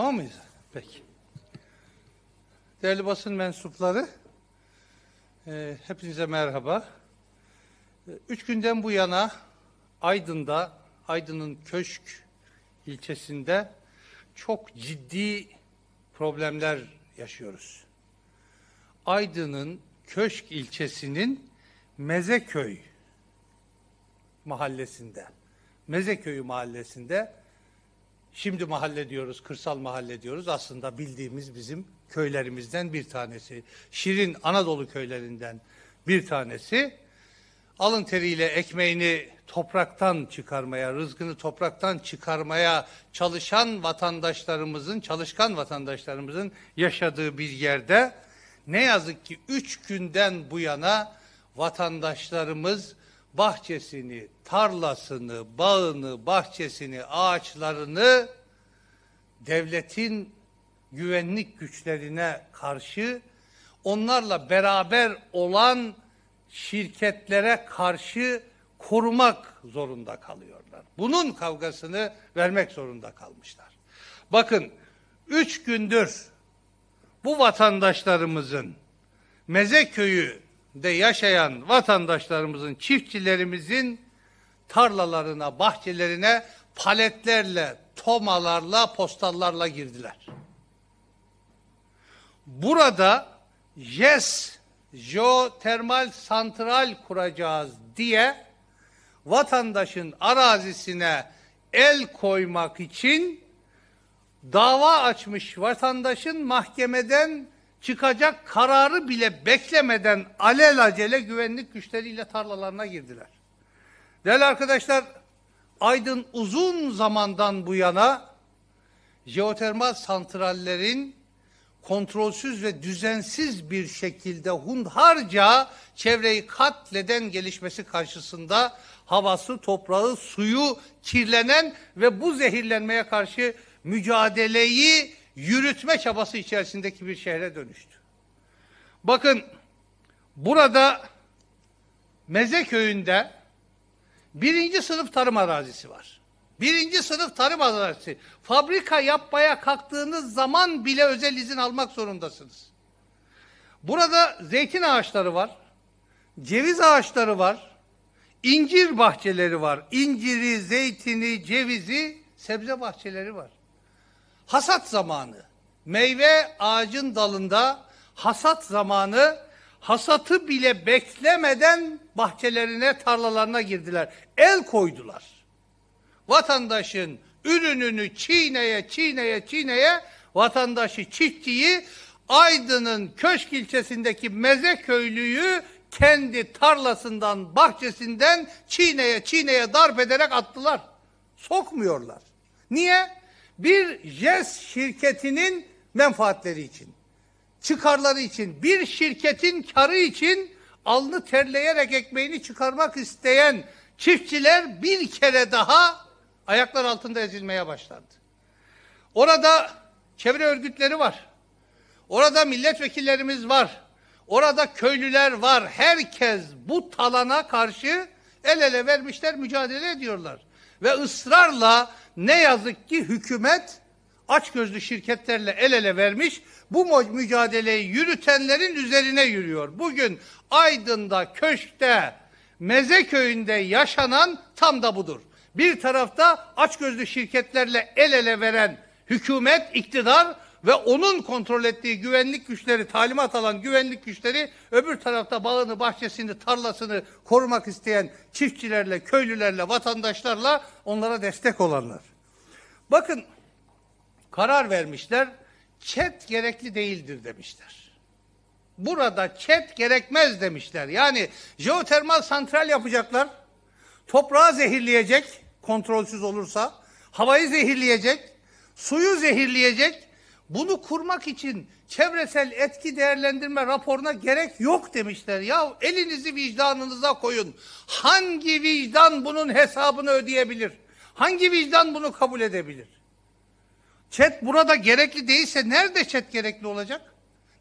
Tamam mıyız? Peki. Değerli basın mensupları, e, hepinize merhaba. E, üç günden bu yana Aydın'da, Aydın'ın Köşk ilçesinde çok ciddi problemler yaşıyoruz. Aydın'ın Köşk ilçesinin Mezeköy mahallesinde, Mezeköy'ü mahallesinde Şimdi mahalle diyoruz, kırsal mahalle diyoruz. Aslında bildiğimiz bizim köylerimizden bir tanesi. Şirin Anadolu köylerinden bir tanesi. Alın teriyle ekmeğini topraktan çıkarmaya, rızkını topraktan çıkarmaya çalışan vatandaşlarımızın, çalışkan vatandaşlarımızın yaşadığı bir yerde ne yazık ki üç günden bu yana vatandaşlarımız bahçesini, tarlasını, bağını, bahçesini, ağaçlarını devletin güvenlik güçlerine karşı onlarla beraber olan şirketlere karşı korumak zorunda kalıyorlar. Bunun kavgasını vermek zorunda kalmışlar. Bakın üç gündür bu vatandaşlarımızın Mezeköy'ü de yaşayan vatandaşlarımızın, çiftçilerimizin tarlalarına, bahçelerine paletlerle, tomalarla, postallarla girdiler. Burada JES, jeotermal santral kuracağız diye vatandaşın arazisine el koymak için dava açmış vatandaşın mahkemeden çıkacak kararı bile beklemeden alelacele güvenlik güçleriyle tarlalarına girdiler. Değerli arkadaşlar, Aydın uzun zamandan bu yana jeotermal santrallerin kontrolsüz ve düzensiz bir şekilde hunharca çevreyi katleden gelişmesi karşısında havası, toprağı, suyu kirlenen ve bu zehirlenmeye karşı mücadeleyi yürütme çabası içerisindeki bir şehre dönüştü. Bakın burada Meze köyünde birinci sınıf tarım arazisi var. Birinci sınıf tarım arazisi. Fabrika yapmaya kalktığınız zaman bile özel izin almak zorundasınız. Burada zeytin ağaçları var. Ceviz ağaçları var. İncir bahçeleri var. İnciri, zeytini, cevizi, sebze bahçeleri var hasat zamanı. Meyve ağacın dalında hasat zamanı hasatı bile beklemeden bahçelerine, tarlalarına girdiler. El koydular. Vatandaşın ürününü çiğneye, çiğneye, çiğneye vatandaşı, çiftçiyi Aydın'ın Köşk ilçesindeki meze köylüyü kendi tarlasından, bahçesinden çiğneye çiğneye darp ederek attılar. Sokmuyorlar. Niye? bir JES şirketinin menfaatleri için, çıkarları için, bir şirketin karı için alnı terleyerek ekmeğini çıkarmak isteyen çiftçiler bir kere daha ayaklar altında ezilmeye başlandı. Orada çevre örgütleri var. Orada milletvekillerimiz var. Orada köylüler var. Herkes bu talana karşı el ele vermişler, mücadele ediyorlar. Ve ısrarla ne yazık ki hükümet açgözlü şirketlerle el ele vermiş bu mücadeleyi yürütenlerin üzerine yürüyor. Bugün Aydın'da, Köşk'te, Mezeköy'ünde yaşanan tam da budur. Bir tarafta açgözlü şirketlerle el ele veren hükümet, iktidar, ve onun kontrol ettiği güvenlik güçleri, talimat alan güvenlik güçleri öbür tarafta bağını, bahçesini, tarlasını korumak isteyen çiftçilerle, köylülerle, vatandaşlarla onlara destek olanlar. Bakın karar vermişler, çet gerekli değildir demişler. Burada çet gerekmez demişler. Yani jeotermal santral yapacaklar, toprağı zehirleyecek kontrolsüz olursa, havayı zehirleyecek, suyu zehirleyecek, bunu kurmak için çevresel etki değerlendirme raporuna gerek yok demişler. Ya elinizi vicdanınıza koyun. Hangi vicdan bunun hesabını ödeyebilir? Hangi vicdan bunu kabul edebilir? Çet burada gerekli değilse nerede çet gerekli olacak?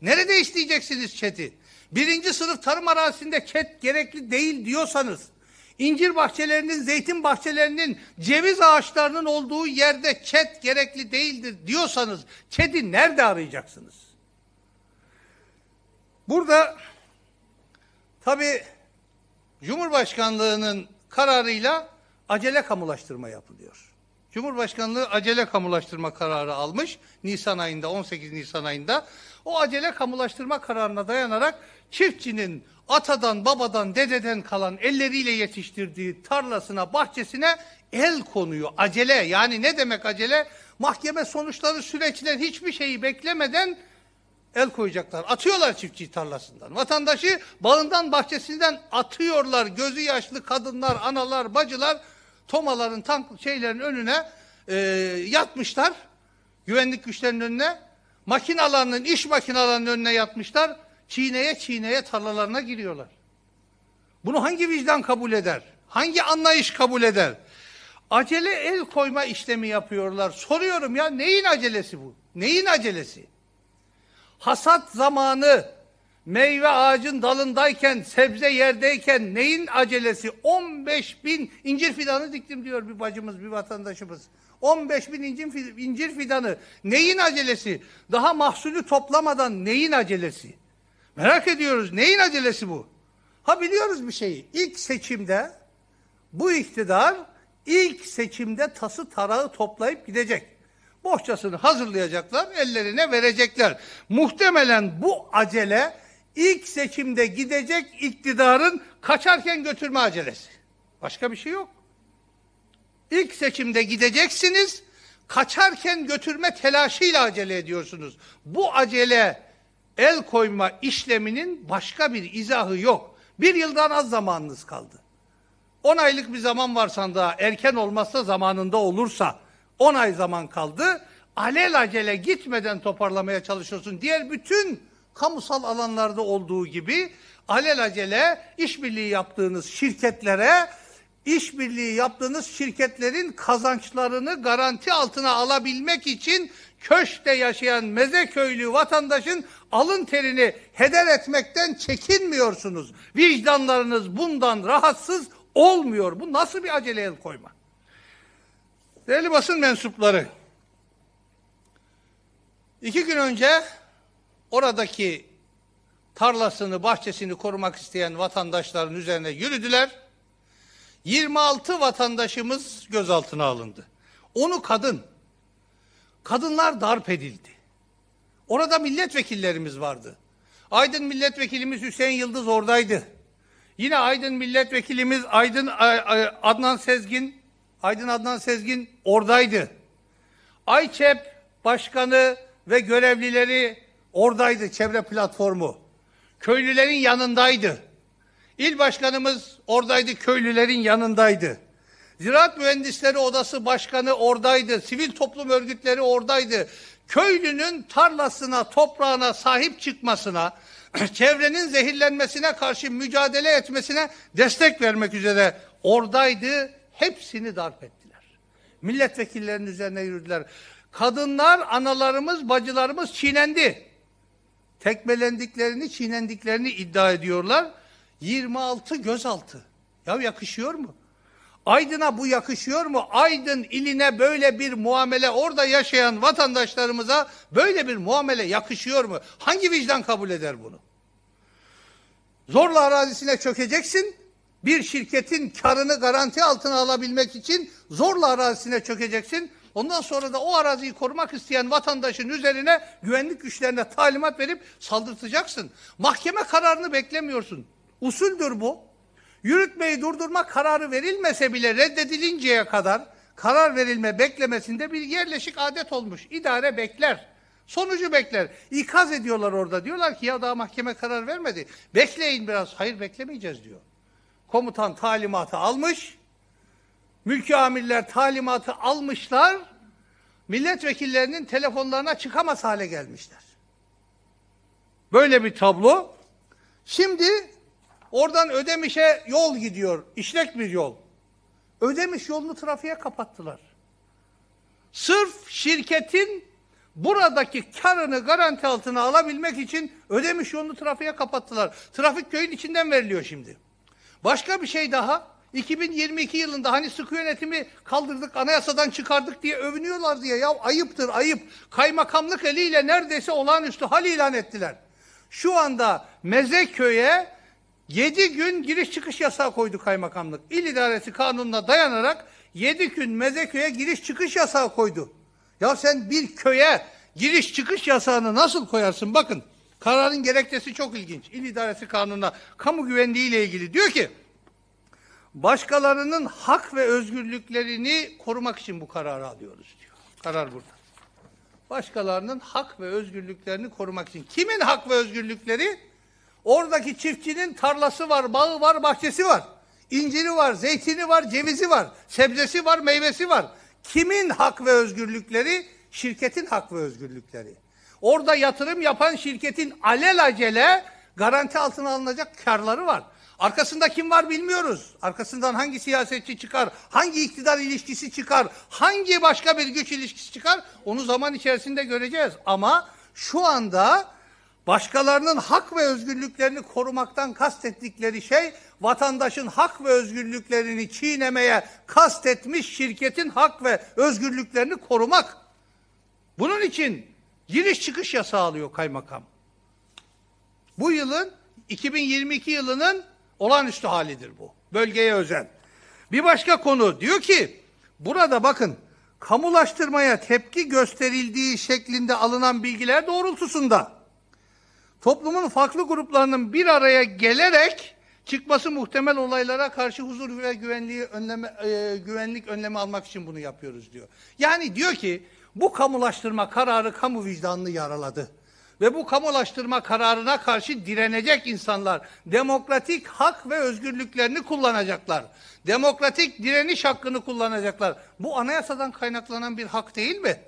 Nerede isteyeceksiniz çeti? Birinci sınıf tarım arazisinde çet gerekli değil diyorsanız incir bahçelerinin, zeytin bahçelerinin, ceviz ağaçlarının olduğu yerde çet gerekli değildir diyorsanız çeti nerede arayacaksınız? Burada tabi Cumhurbaşkanlığının kararıyla acele kamulaştırma yapılıyor. Cumhurbaşkanlığı acele kamulaştırma kararı almış Nisan ayında 18 Nisan ayında o acele kamulaştırma kararına dayanarak çiftçinin atadan, babadan, dededen kalan elleriyle yetiştirdiği tarlasına, bahçesine el konuyor. Acele yani ne demek acele? Mahkeme sonuçları süreçten hiçbir şeyi beklemeden el koyacaklar. Atıyorlar çiftçi tarlasından. Vatandaşı bağından bahçesinden atıyorlar. Gözü yaşlı kadınlar, analar, bacılar tomaların, tank şeylerin önüne e, yatmışlar. Güvenlik güçlerinin önüne. Makinalarının, iş makinalarının önüne yatmışlar çiğneye çiğneye tarlalarına giriyorlar. Bunu hangi vicdan kabul eder? Hangi anlayış kabul eder? Acele el koyma işlemi yapıyorlar. Soruyorum ya neyin acelesi bu? Neyin acelesi? Hasat zamanı meyve ağacın dalındayken, sebze yerdeyken neyin acelesi? 15 bin incir fidanı diktim diyor bir bacımız, bir vatandaşımız. 15 bin incir, incir fidanı neyin acelesi? Daha mahsulü toplamadan neyin acelesi? Merak ediyoruz. Neyin acelesi bu? Ha biliyoruz bir şeyi. İlk seçimde bu iktidar ilk seçimde tası tarağı toplayıp gidecek. Bohçasını hazırlayacaklar, ellerine verecekler. Muhtemelen bu acele ilk seçimde gidecek iktidarın kaçarken götürme acelesi. Başka bir şey yok. İlk seçimde gideceksiniz, kaçarken götürme telaşıyla acele ediyorsunuz. Bu acele el koyma işleminin başka bir izahı yok. Bir yıldan az zamanınız kaldı. 10 aylık bir zaman varsan daha erken olmazsa zamanında olursa 10 ay zaman kaldı. Alel gitmeden toparlamaya çalışıyorsun. Diğer bütün kamusal alanlarda olduğu gibi alel işbirliği yaptığınız şirketlere işbirliği yaptığınız şirketlerin kazançlarını garanti altına alabilmek için köşte yaşayan köylü vatandaşın alın terini heder etmekten çekinmiyorsunuz. Vicdanlarınız bundan rahatsız olmuyor. Bu nasıl bir acele el koyma? Değerli basın mensupları, iki gün önce oradaki tarlasını, bahçesini korumak isteyen vatandaşların üzerine yürüdüler. 26 vatandaşımız gözaltına alındı. Onu kadın, Kadınlar darp edildi. Orada milletvekillerimiz vardı. Aydın milletvekilimiz Hüseyin Yıldız oradaydı. Yine Aydın milletvekilimiz Aydın e, e, Adnan Sezgin, Aydın Adnan Sezgin oradaydı. Ayçep başkanı ve görevlileri oradaydı çevre platformu. Köylülerin yanındaydı. İl başkanımız oradaydı, köylülerin yanındaydı. Ziraat Mühendisleri Odası Başkanı oradaydı. Sivil toplum örgütleri oradaydı. Köylünün tarlasına, toprağına sahip çıkmasına, çevrenin zehirlenmesine karşı mücadele etmesine destek vermek üzere oradaydı. Hepsini darp ettiler. Milletvekillerinin üzerine yürüdüler. Kadınlar, analarımız, bacılarımız çiğnendi. Tekmelendiklerini, çiğnendiklerini iddia ediyorlar. 26 gözaltı. Ya yakışıyor mu? Aydın'a bu yakışıyor mu? Aydın iline böyle bir muamele orada yaşayan vatandaşlarımıza böyle bir muamele yakışıyor mu? Hangi vicdan kabul eder bunu? Zorla arazisine çökeceksin. Bir şirketin karını garanti altına alabilmek için zorla arazisine çökeceksin. Ondan sonra da o araziyi korumak isteyen vatandaşın üzerine güvenlik güçlerine talimat verip saldırtacaksın. Mahkeme kararını beklemiyorsun. Usuldür bu. Yürütmeyi durdurma kararı verilmese bile reddedilinceye kadar karar verilme beklemesinde bir yerleşik adet olmuş. İdare bekler. Sonucu bekler. İkaz ediyorlar orada. Diyorlar ki ya daha mahkeme karar vermedi. Bekleyin biraz. Hayır beklemeyeceğiz diyor. Komutan talimatı almış. Mülki amirler talimatı almışlar. Milletvekillerinin telefonlarına çıkamaz hale gelmişler. Böyle bir tablo. Şimdi Oradan Ödemiş'e yol gidiyor. İşlek bir yol. Ödemiş yolunu trafiğe kapattılar. Sırf şirketin buradaki karını garanti altına alabilmek için ödemiş yolunu trafiğe kapattılar. Trafik köyün içinden veriliyor şimdi. Başka bir şey daha 2022 yılında hani sıkı yönetimi kaldırdık anayasadan çıkardık diye övünüyorlar diye ya ayıptır ayıp kaymakamlık eliyle neredeyse olağanüstü hal ilan ettiler. Şu anda Mezeköy'e 7 gün giriş çıkış yasağı koydu kaymakamlık. İl idaresi kanununa dayanarak 7 gün Mezeköy'e giriş çıkış yasağı koydu. Ya sen bir köye giriş çıkış yasağını nasıl koyarsın? Bakın kararın gerekçesi çok ilginç. İl idaresi kanununa kamu güvenliği ile ilgili diyor ki başkalarının hak ve özgürlüklerini korumak için bu kararı alıyoruz diyor. Karar burada. Başkalarının hak ve özgürlüklerini korumak için. Kimin hak ve özgürlükleri? Oradaki çiftçinin tarlası var, bağı var, bahçesi var. İnciri var, zeytini var, cevizi var, sebzesi var, meyvesi var. Kimin hak ve özgürlükleri? Şirketin hak ve özgürlükleri. Orada yatırım yapan şirketin alelacele garanti altına alınacak karları var. Arkasında kim var bilmiyoruz. Arkasından hangi siyasetçi çıkar, hangi iktidar ilişkisi çıkar, hangi başka bir güç ilişkisi çıkar onu zaman içerisinde göreceğiz. Ama şu anda başkalarının hak ve özgürlüklerini korumaktan kastettikleri şey vatandaşın hak ve özgürlüklerini çiğnemeye kastetmiş şirketin hak ve özgürlüklerini korumak. Bunun için giriş çıkış yasağı alıyor kaymakam. Bu yılın 2022 yılının olağanüstü halidir bu. Bölgeye özen. Bir başka konu diyor ki burada bakın kamulaştırmaya tepki gösterildiği şeklinde alınan bilgiler doğrultusunda toplumun farklı gruplarının bir araya gelerek çıkması muhtemel olaylara karşı huzur ve güvenliği önleme, e, güvenlik önlemi almak için bunu yapıyoruz diyor. Yani diyor ki bu kamulaştırma kararı kamu vicdanını yaraladı. Ve bu kamulaştırma kararına karşı direnecek insanlar demokratik hak ve özgürlüklerini kullanacaklar. Demokratik direniş hakkını kullanacaklar. Bu anayasadan kaynaklanan bir hak değil mi?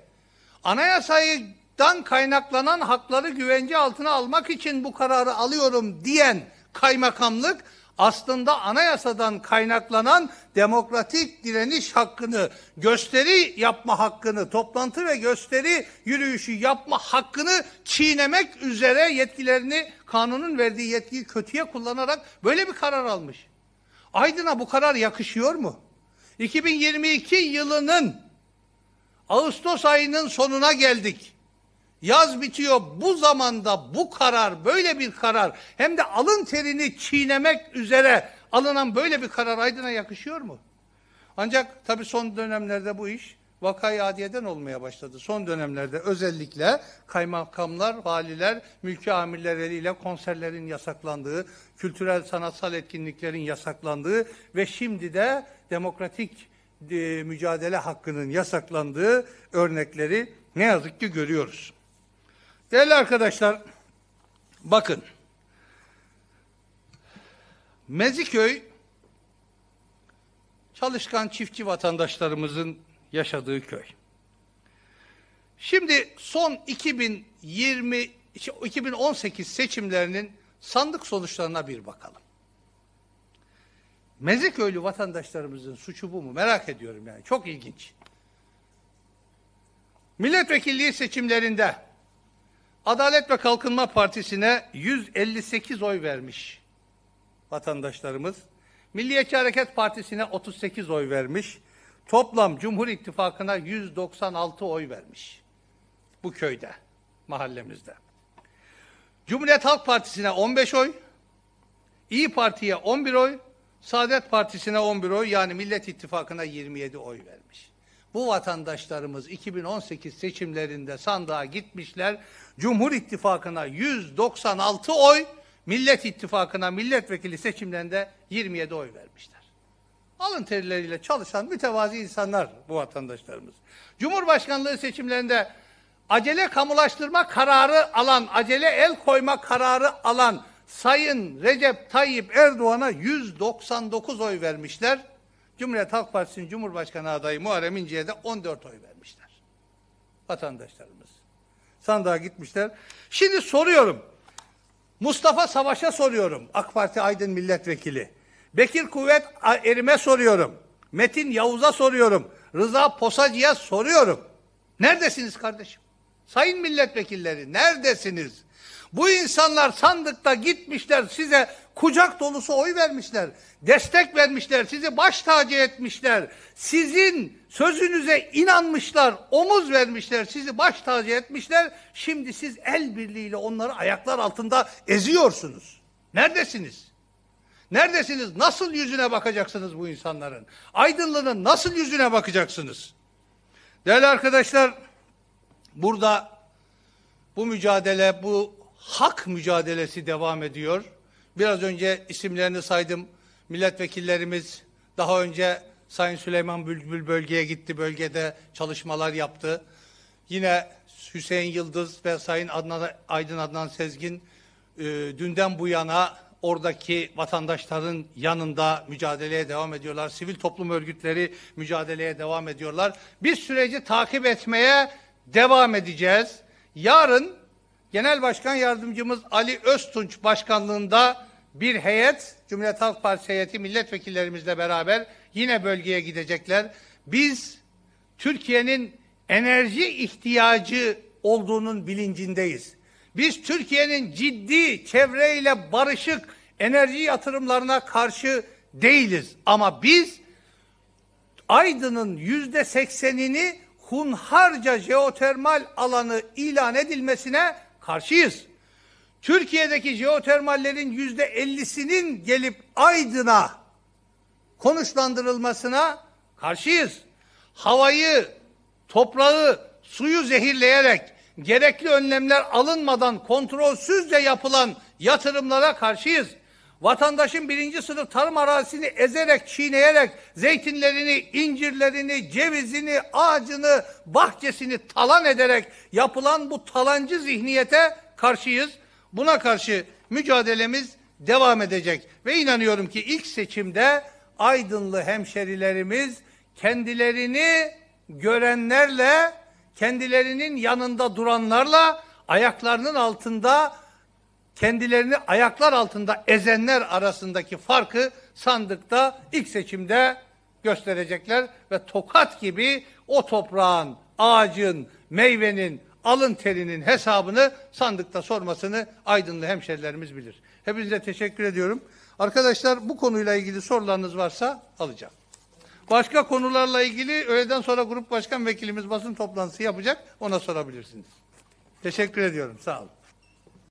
Anayasayı dan kaynaklanan hakları güvence altına almak için bu kararı alıyorum diyen kaymakamlık aslında anayasadan kaynaklanan demokratik direniş hakkını, gösteri yapma hakkını, toplantı ve gösteri yürüyüşü yapma hakkını çiğnemek üzere yetkilerini, kanunun verdiği yetkiyi kötüye kullanarak böyle bir karar almış. Aydın'a bu karar yakışıyor mu? 2022 yılının Ağustos ayının sonuna geldik. Yaz bitiyor bu zamanda bu karar böyle bir karar hem de alın terini çiğnemek üzere alınan böyle bir karar Aydın'a yakışıyor mu? Ancak tabii son dönemlerde bu iş vakayı adiyeden olmaya başladı. Son dönemlerde özellikle kaymakamlar, valiler, mülki amirler eliyle konserlerin yasaklandığı, kültürel sanatsal etkinliklerin yasaklandığı ve şimdi de demokratik e, mücadele hakkının yasaklandığı örnekleri ne yazık ki görüyoruz. Değerli arkadaşlar, bakın. Meziköy, çalışkan çiftçi vatandaşlarımızın yaşadığı köy. Şimdi son 2020 2018 şey, seçimlerinin sandık sonuçlarına bir bakalım. Meziköylü vatandaşlarımızın suçu bu mu? Merak ediyorum yani. Çok ilginç. Milletvekilliği seçimlerinde Adalet ve Kalkınma Partisi'ne 158 oy vermiş vatandaşlarımız. Milliyetçi Hareket Partisi'ne 38 oy vermiş. Toplam Cumhur İttifakı'na 196 oy vermiş. Bu köyde, mahallemizde. Cumhuriyet Halk Partisi'ne 15 oy, İyi Parti'ye 11 oy, Saadet Partisi'ne 11 oy yani Millet İttifakı'na 27 oy vermiş. Bu vatandaşlarımız 2018 seçimlerinde sandığa gitmişler. Cumhur İttifakı'na 196 oy, Millet İttifakı'na milletvekili seçimlerinde 27 oy vermişler. Alın terleriyle çalışan mütevazi insanlar bu vatandaşlarımız. Cumhurbaşkanlığı seçimlerinde acele kamulaştırma kararı alan, acele el koyma kararı alan Sayın Recep Tayyip Erdoğan'a 199 oy vermişler. Cumhuriyet Halk Partisi'nin Cumhurbaşkanı adayı Muharrem İnce'ye de 14 oy vermişler. Vatandaşlarımız. Sandığa gitmişler. Şimdi soruyorum. Mustafa Savaş'a soruyorum. AK Parti Aydın Milletvekili. Bekir Kuvvet Erim'e soruyorum. Metin Yavuz'a soruyorum. Rıza Posacı'ya soruyorum. Neredesiniz kardeşim? Sayın milletvekilleri neredesiniz? Bu insanlar sandıkta gitmişler size kucak dolusu oy vermişler. Destek vermişler, sizi baş tacı etmişler. Sizin sözünüze inanmışlar, omuz vermişler, sizi baş tacı etmişler. Şimdi siz el birliğiyle onları ayaklar altında eziyorsunuz. Neredesiniz? Neredesiniz? Nasıl yüzüne bakacaksınız bu insanların? Aydınlığının nasıl yüzüne bakacaksınız? Değerli arkadaşlar, Burada bu mücadele, bu hak mücadelesi devam ediyor. Biraz önce isimlerini saydım. Milletvekillerimiz daha önce Sayın Süleyman Bülbül bölgeye gitti, bölgede çalışmalar yaptı. Yine Hüseyin Yıldız ve Sayın Adnan, Aydın Adnan Sezgin e, dünden bu yana oradaki vatandaşların yanında mücadeleye devam ediyorlar. Sivil toplum örgütleri mücadeleye devam ediyorlar. Bir süreci takip etmeye devam edeceğiz. Yarın Genel Başkan Yardımcımız Ali Öztunç başkanlığında bir heyet, Cumhuriyet Halk Partisi heyeti milletvekillerimizle beraber yine bölgeye gidecekler. Biz Türkiye'nin enerji ihtiyacı olduğunun bilincindeyiz. Biz Türkiye'nin ciddi çevreyle barışık enerji yatırımlarına karşı değiliz. Ama biz Aydın'ın yüzde seksenini hunharca jeotermal alanı ilan edilmesine karşıyız. Türkiye'deki jeotermallerin yüzde ellisinin gelip Aydın'a konuşlandırılmasına karşıyız. Havayı, toprağı, suyu zehirleyerek gerekli önlemler alınmadan kontrolsüzce yapılan yatırımlara karşıyız vatandaşın birinci sınıf tarım arazisini ezerek, çiğneyerek zeytinlerini, incirlerini, cevizini, ağacını, bahçesini talan ederek yapılan bu talancı zihniyete karşıyız. Buna karşı mücadelemiz devam edecek ve inanıyorum ki ilk seçimde Aydınlı hemşerilerimiz kendilerini görenlerle, kendilerinin yanında duranlarla ayaklarının altında kendilerini ayaklar altında ezenler arasındaki farkı sandıkta ilk seçimde gösterecekler ve tokat gibi o toprağın, ağacın, meyvenin, alın terinin hesabını sandıkta sormasını aydınlı hemşerilerimiz bilir. Hepinize teşekkür ediyorum. Arkadaşlar bu konuyla ilgili sorularınız varsa alacağım. Başka konularla ilgili öğleden sonra grup başkan vekilimiz basın toplantısı yapacak. Ona sorabilirsiniz. Teşekkür ediyorum. Sağ olun.